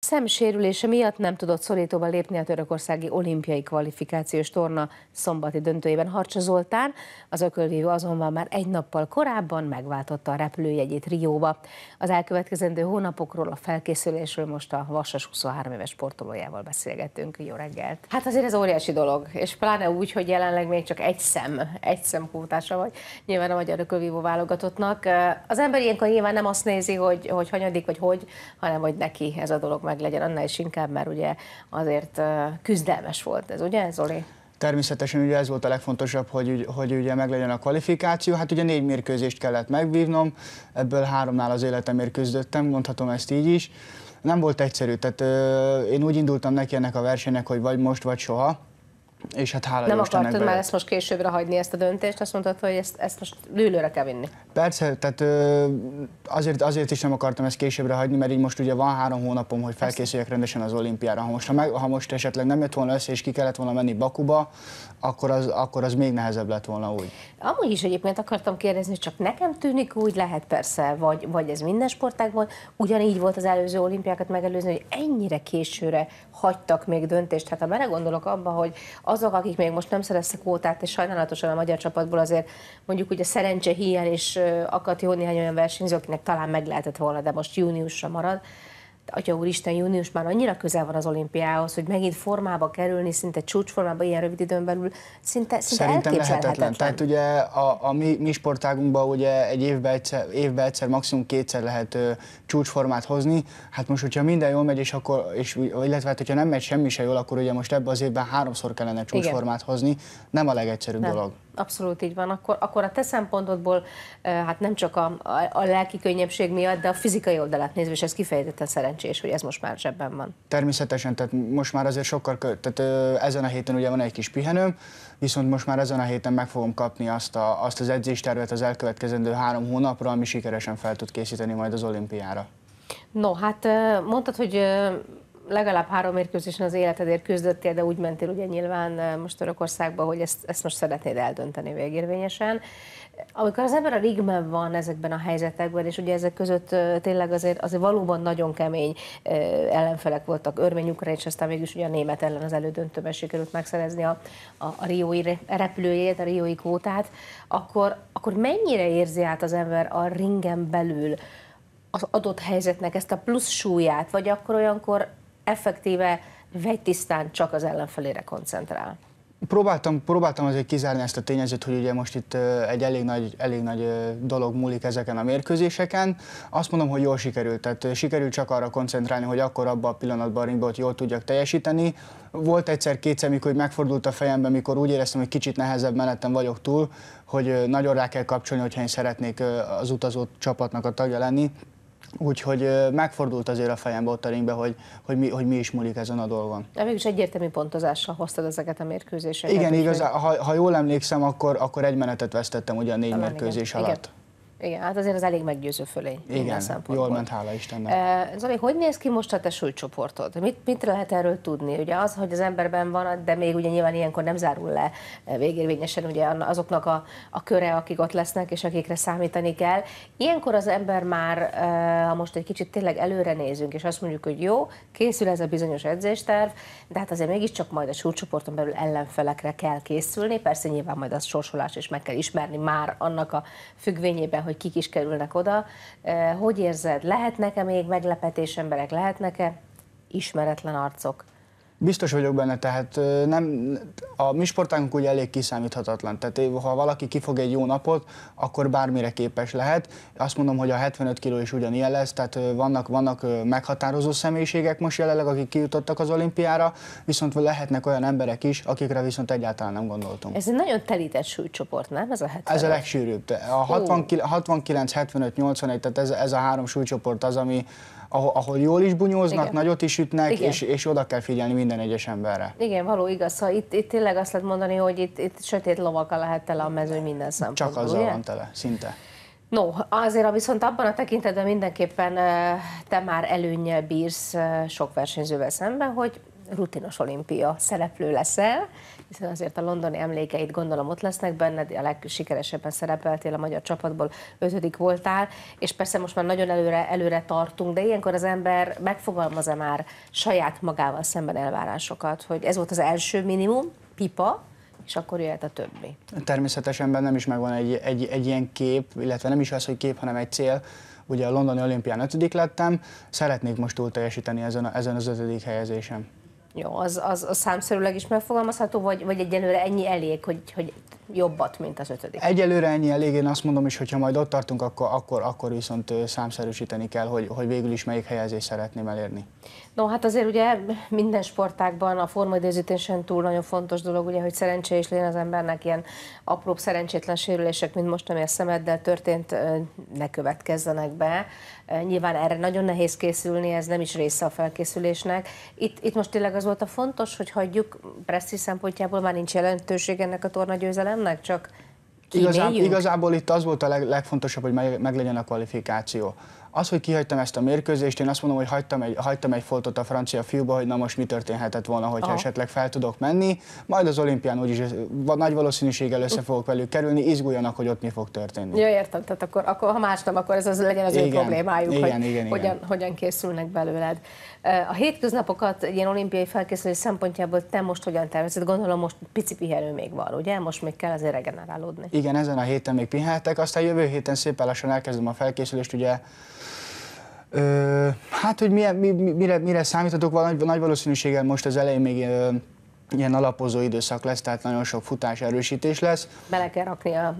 Szemsérülése miatt nem tudott szorítóba lépni a törökországi olimpiai kvalifikációs torna szombati döntőjében Harcsa Zoltán, az ökölvívő azonban már egy nappal korábban megváltotta a repülőjegyét Rióba. Az elkövetkezendő hónapokról, a felkészülésről most a Vasas 23 éves sportolójával beszélgetünk. Jó reggelt! Hát azért ez óriási dolog, és pláne úgy, hogy jelenleg még csak egy szem, egy szem kótása vagy, nyilván a magyar ökölvívó válogatottnak. Az ember ilyenkor nyilván nem azt nézi, hogy, hogy hanyadik, vagy hogy, hanem hogy neki ez a dolog meg legyen, annál is inkább, mert ugye azért küzdelmes volt ez, ugye Zoli? Természetesen ugye ez volt a legfontosabb, hogy, hogy ugye meglegyen a kvalifikáció. Hát ugye négy mérkőzést kellett megvívnom, ebből háromnál az életemért küzdöttem, mondhatom ezt így is. Nem volt egyszerű, tehát ö, én úgy indultam neki ennek a versenynek, hogy vagy most, vagy soha. És hát hála Nem akartad bele. már ezt most későbbre hagyni, ezt a döntést, azt mondtad, hogy ezt, ezt most lőlőre kell vinni. Persze, tehát azért, azért is nem akartam ezt későbbre hagyni, mert így most ugye van három hónapom, hogy felkészüljek rendesen az olimpiára. Ha most, ha, meg, ha most esetleg nem jött volna össze, és ki kellett volna menni Bakuba, akkor az, akkor az még nehezebb lett volna úgy. Amúgy is egyébként akartam kérdezni, csak nekem tűnik, úgy lehet persze, vagy, vagy ez minden sportágban, ugyanígy volt az előző olimpiákat megelőzni, hogy ennyire későre hagytak még döntést. Hát ha bele gondolok abba, hogy azok, akik még most nem szereztek kvótát, és sajnálatosan a magyar csapatból azért mondjuk ugye szerencse hiány is akadt jó néhány olyan versenyző, akinek talán meg lehetett volna, de most júniusra marad, Atya Úristen, június már annyira közel van az olimpiához, hogy megint formába kerülni, szinte csúcsformába ilyen rövid időn belül, szinte, szinte Szerintem lehetetlen. Tehát ugye a, a mi, mi sportágunkban ugye egy évben egyszer, évben egyszer maximum kétszer lehet ö, csúcsformát hozni. Hát most, hogyha minden jól megy, és akkor, és, illetve hát, hogyha nem megy semmi se jól, akkor ugye most ebben az évben háromszor kellene csúcsformát Igen. hozni. Nem a legegyszerűbb nem. dolog. Abszolút így van. Akkor, akkor a te szempontodból, hát nem csak a, a, a lelki könnyebbség miatt, de a fizikai oldalát nézve, és ez kifejezetten szerencsés, hogy ez most már zsebben van. Természetesen, tehát most már azért sokkal, tehát ezen a héten ugye van egy kis pihenőm, viszont most már ezen a héten meg fogom kapni azt, a, azt az edzéstervet az elkövetkezendő három hónapra, ami sikeresen fel tud készíteni majd az olimpiára. No, hát mondtad, hogy legalább három mérkőzésen az életedért küzdöttél, de úgy mentél ugye nyilván eh, most Törökországba, hogy ezt, ezt most szeretnéd eldönteni végérvényesen. Amikor az ember a rigben van ezekben a helyzetekben, és ugye ezek között eh, tényleg azért, azért valóban nagyon kemény eh, ellenfelek voltak, örmény ukrán, és aztán mégis ugye a német ellen az elődöntőben sikerült megszerezni a, a, a riói repülőjét, a riói kvótát, akkor, akkor mennyire érzi át az ember a ringen belül az adott helyzetnek ezt a plusz súlyát, vagy akkor olyankor effektíve vegy tisztán csak az ellenfelére koncentrál. Próbáltam, próbáltam azért kizárni ezt a tényezőt, hogy ugye most itt egy elég nagy, elég nagy dolog múlik ezeken a mérkőzéseken. Azt mondom, hogy jól sikerült, tehát sikerült csak arra koncentrálni, hogy akkor abban a pillanatban a ringbot jól tudjak teljesíteni. Volt egyszer-kétszer, mikor megfordult a fejembe, mikor úgy éreztem, hogy kicsit nehezebb mellettem vagyok túl, hogy nagyon rá kell kapcsolni, hogyha én szeretnék az utazó csapatnak a tagja lenni Úgyhogy megfordult azért a fejembe ott a ringbe, hogy, hogy, mi, hogy mi is múlik ezen a dolgon. De mégis egyértelmű pontozással hoztad ezeket a mérkőzéseket. Igen, igaz, ha, ha jól emlékszem, akkor, akkor egy menetet vesztettem ugye a négy Talán mérkőzés igen. alatt. Igen. Igen, hát azért az elég meggyőző fölény. Igen, jól ment, hála Istennek. Zoli, hogy néz ki most a te súlycsoportod? Mit, mit lehet erről tudni? Ugye az, hogy az emberben van, de még ugye nyilván ilyenkor nem zárul le végérvényesen ugye azoknak a, a köre, akik ott lesznek, és akikre számítani kell. Ilyenkor az ember már, ha most egy kicsit tényleg előre nézünk, és azt mondjuk, hogy jó, készül ez a bizonyos edzésterv, de hát azért mégiscsak majd a súlycsoporton belül ellenfelekre kell készülni. Persze nyilván majd az sorsolás is meg kell ismerni már annak a függvényében, hogy kik is kerülnek oda. E, hogy érzed, lehetnek-e még meglepetés emberek, lehetnek-e ismeretlen arcok? Biztos vagyok benne, tehát nem, a mi sportánk ugye elég kiszámíthatatlan, tehát ha valaki kifog egy jó napot, akkor bármire képes lehet. Azt mondom, hogy a 75 kiló is ugyanilyen lesz, tehát vannak, vannak meghatározó személyiségek most jelenleg, akik kijutottak az olimpiára, viszont lehetnek olyan emberek is, akikre viszont egyáltalán nem gondoltunk. Ez egy nagyon telített súlycsoport, nem? Ez a 75? Ez a legsűrűbb. A 69, 75, 81, tehát ez, ez a három súlycsoport az, ami, ahol, ahol jól is bunyóznak, Igen. nagyot is ütnek, és, és oda kell figyelni minden egyes emberre. Igen, való igaz. Ha szóval itt, itt tényleg azt lehet mondani, hogy itt, itt sötét lovaka lehet tele a mező minden szempontból. Csak azzal ugye? van tele, szinte. No, azért viszont abban a tekintetben mindenképpen eh, te már előnye bírsz eh, sok versenyzővel szemben, hogy rutinos olimpia szereplő leszel, hiszen azért a londoni emlékeit gondolom ott lesznek benned, a legsikeresebben szerepeltél a magyar csapatból, ötödik voltál, és persze most már nagyon előre, előre tartunk, de ilyenkor az ember megfogalmaz-e már saját magával szemben elvárásokat, hogy ez volt az első minimum, pipa, és akkor jöhet a többi. Természetesen bennem is megvan egy, egy, egy ilyen kép, illetve nem is az, hogy kép, hanem egy cél, ugye a londoni olimpián ötödik lettem, szeretnék most túl teljesíteni ezen, a, ezen az ötödik helyezésem. Jó, az, az, az számszerűleg is megfogalmazható, vagy, vagy egyelőre ennyi elég, hogy, hogy jobbat, mint az ötödik? Egyelőre ennyi elég, én azt mondom is, hogyha majd ott tartunk, akkor, akkor, akkor viszont számszerűsíteni kell, hogy, hogy végül is melyik helyezést szeretném elérni. No, hát azért ugye minden sportákban a formaidőzítésen túl nagyon fontos dolog, ugye, hogy szerencsé is legyen az embernek ilyen apró szerencsétlen sérülések, mint most, ami a szemeddel történt, ne következzenek be. Nyilván erre nagyon nehéz készülni, ez nem is része a felkészülésnek. Itt, itt most tényleg az volt a fontos, hogy hagyjuk Presszi szempontjából már nincs jelentőség ennek a torna győzelemnek, csak Igazán, igazából itt az volt a leg, legfontosabb, hogy meg, meg legyen a kvalifikáció. Az, hogy kihagytam ezt a mérkőzést, én azt mondom, hogy hagytam egy, hagytam egy foltot a francia fiúba, hogy na most mi történhetett volna, hogyha Aha. esetleg fel tudok menni. Majd az olimpián úgyis nagy valószínűséggel össze fogok velük kerülni, izguljanak, hogy ott mi fog történni. Ja, értem, tehát akkor, akkor ha más nem, akkor ez az legyen az igen, ő problémájuk, igen, hogy igen, hogyan, igen. hogyan készülnek belőled. A hétköznapokat egy ilyen olimpiai felkészülés szempontjából te most hogyan tervezed? Gondolom most pici pihenő még van, ugye? Most még kell azért regenerálódni. Igen, ezen a héten még pihentek, aztán jövő héten szépen lassan elkezdem a felkészülést, ugye Ö, hát, hogy milyen, mire, mire számíthatok, nagy, nagy valószínűséggel most az elején még ilyen alapozó időszak lesz, tehát nagyon sok futás erősítés lesz. Bele kell rakni a, a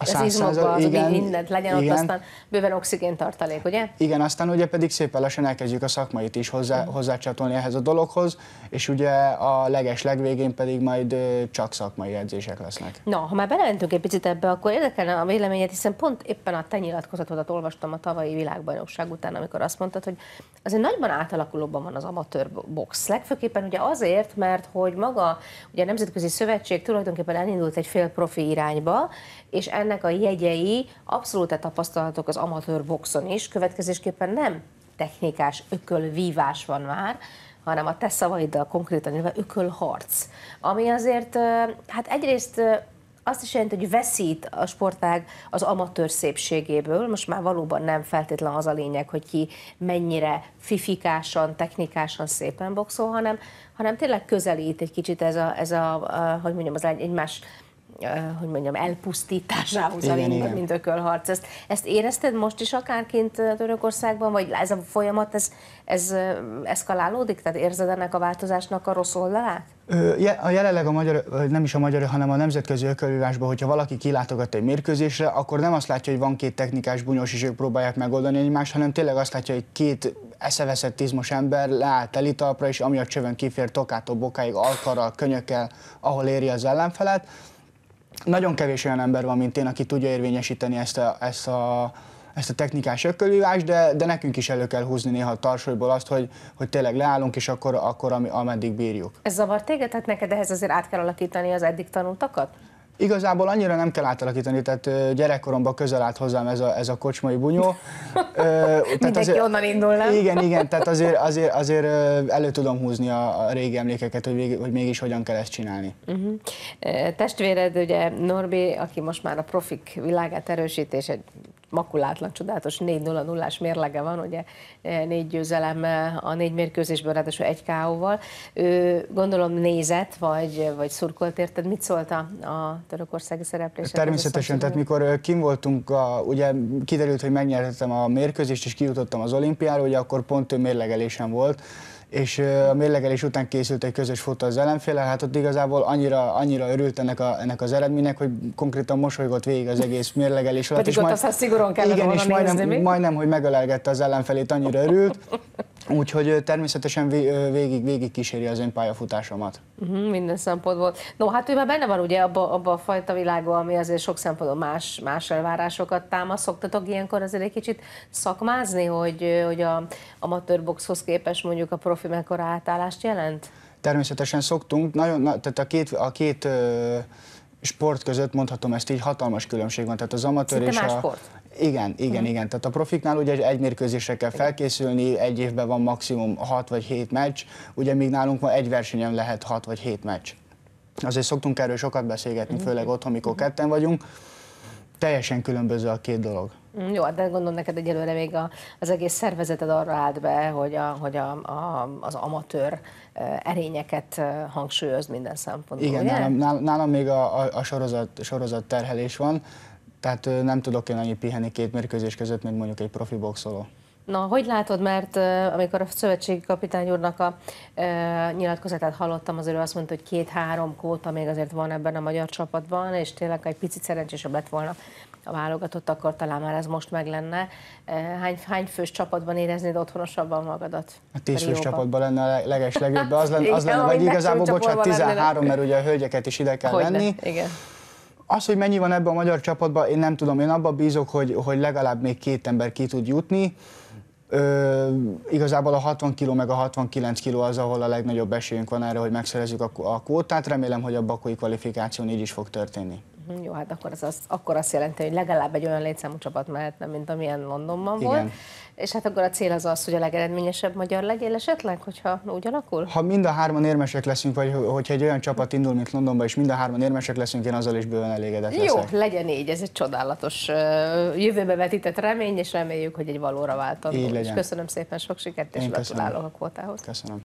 az izmokba, az igen, mindent legyen igen. ott, aztán bőven oxigén tartalék, ugye? Igen, aztán ugye pedig szépen lassan elkezdjük a szakmait is hozzá, uh-huh. hozzácsatolni ehhez a dologhoz, és ugye a leges legvégén pedig majd csak szakmai edzések lesznek. Na, ha már belementünk egy picit ebbe, akkor érdekelne a véleményed, hiszen pont éppen a te nyilatkozatodat olvastam a tavalyi világbajnokság után, amikor azt mondtad, hogy azért nagyban átalakulóban van az amatőr box. Legfőképpen ugye azért, mert hogy maga, ugye a Nemzetközi Szövetség tulajdonképpen elindult egy fél profi irányba, és ennek a jegyei abszolút tapasztalatok az amatőr boxon is, következésképpen nem technikás ökölvívás van már, hanem a te szavaiddal konkrétan, illetve ökölharc, ami azért, hát egyrészt azt is jelenti, hogy veszít a sportág az amatőr szépségéből. Most már valóban nem feltétlen az a lényeg, hogy ki mennyire fifikásan, technikásan szépen boxol, hanem, hanem tényleg közelít egy kicsit ez a, ez a, a hogy mondjam, az egymás egy Eh, hogy mondjam, elpusztításához, igen, a igen. mint ökölharc. Ezt, ezt érezted most is akárként eh, Törökországban, vagy ez a folyamat, ez, ez eh, eszkalálódik? Tehát érzed ennek a változásnak a rossz oldalát? A jelenleg a magyar, nem is a magyar, hanem a nemzetközi ökölvívásban, hogyha valaki kilátogat egy mérkőzésre, akkor nem azt látja, hogy van két technikás bunyós, és ők próbálják megoldani egymást, hanem tényleg azt látja, hogy két eszeveszett tízmos ember leállt elitalpra, és ami a csövön kifér tokától bokáig, alkarral, könyökkel, ahol éri az ellenfelet nagyon kevés olyan ember van, mint én, aki tudja érvényesíteni ezt a, ezt a ezt a technikás ökölvívást, de, de nekünk is elő kell húzni néha a tarsolyból azt, hogy, hogy tényleg leállunk, és akkor, akkor ami, ameddig bírjuk. Ez zavar téged? Tehát neked ehhez azért át kell alakítani az eddig tanultakat? Igazából annyira nem kell átalakítani, tehát gyerekkoromban közel állt hozzám ez a, ez a kocsmai bunyó. tehát azért, onnan indul, nem? Igen, igen, tehát azért, azért, azért elő tudom húzni a, a régi emlékeket, hogy, vég, hogy mégis hogyan kell ezt csinálni. Uh-huh. Testvéred, ugye Norbi, aki most már a profik világát erősít, és egy makulátlan, csodálatos 4-0-0-ás mérlege van, ugye e, négy győzelem e, a négy mérkőzésből, ráadásul egy KO-val. Ő gondolom nézett, vagy, vagy szurkolt érted, mit szólt a, a törökországi szereplésre? Hát Természetesen, tehát mikor kim voltunk, a, ugye kiderült, hogy megnyerhetem a mérkőzést, és kijutottam az olimpiára, ugye akkor pont ő mérlegelésen volt, és a mérlegelés után készült egy közös fotó az ellenféle, hát ott igazából annyira, annyira örült ennek, a, ennek az eredménynek, hogy konkrétan mosolygott végig az egész mérlegelés alatt. Pedig és ott majd, aztán szigorúan kellett igen, volna és majdnem, majdnem, hogy megölelgette az ellenfelét, annyira örült, Úgyhogy természetesen végig, végig kíséri az én pályafutásomat. Uh-huh, minden szempontból. No, hát ő már benne van ugye abba, abba a fajta világban, ami azért sok szempontból más, más elvárásokat támaszt. Szoktatok ilyenkor azért egy kicsit szakmázni, hogy, hogy a amatőr boxhoz képest mondjuk a profi mekkora átállást jelent? Természetesen szoktunk. Nagyon, na, tehát a két, a két ö, sport között mondhatom ezt így, hatalmas különbség van. Tehát az amatőr Szinte és más a, sport igen, igen, mhm. igen. Tehát a profiknál ugye egy mérkőzésre kell felkészülni, egy évben van maximum 6 vagy 7 meccs, ugye még nálunk ma egy versenyen lehet 6 vagy 7 meccs. Azért szoktunk erről sokat beszélgetni, mhm. főleg otthon, mikor mhm. ketten vagyunk. Teljesen különböző a két dolog. Jó, hát de gondolom neked egyelőre még a, az egész szervezeted arra állt be, hogy, a, hogy a, a, az amatőr erényeket hangsúlyoz minden szempontból. Igen, nálam, nálam még a, a, a sorozat, sorozat terhelés van, tehát nem tudok én annyi pihenni két mérkőzés között, mint mondjuk egy profi boxoló. Na, hogy látod, mert amikor a szövetségi kapitány úrnak a e, nyilatkozatát hallottam, azért ő azt mondta, hogy két-három kóta még azért van ebben a magyar csapatban, és tényleg, ha egy picit szerencsésebb lett volna a válogatott, akkor talán már ez most meg lenne. Uh, hány, hány fős csapatban éreznéd otthonosabban magadat? A tíz fős csapatban lenne a leges legjobb, az lenne, az lenne vagy igazából, bocsánat, 13, mert ugye a hölgyeket is ide kell Hogyne, venni. Igen. Az, hogy mennyi van ebben a magyar csapatban, én nem tudom. Én abban bízok, hogy, hogy legalább még két ember ki tud jutni. Ö, igazából a 60 kg meg a 69 kg az, ahol a legnagyobb esélyünk van erre, hogy megszerezzük a, a kvótát. Remélem, hogy a bakói kvalifikáción így is fog történni. Mhm, jó, hát akkor, ez az, akkor azt jelenti, hogy legalább egy olyan létszámú csapat mehetne, mint amilyen Londonban Igen. volt. És hát akkor a cél az az, hogy a legeredményesebb magyar legyél esetleg, hogyha úgy alakul? Ha mind a hárman érmesek leszünk, vagy hogyha egy olyan csapat indul, mint Londonban, és mind a hárman érmesek leszünk, én azzal is bőven elégedett Jó, leszek. legyen így, ez egy csodálatos jövőbe vetített remény, és reméljük, hogy egy valóra váltató. Így legyen. És köszönöm szépen, sok sikert, és gratulálok köszönöm. a kvótához. Köszönöm.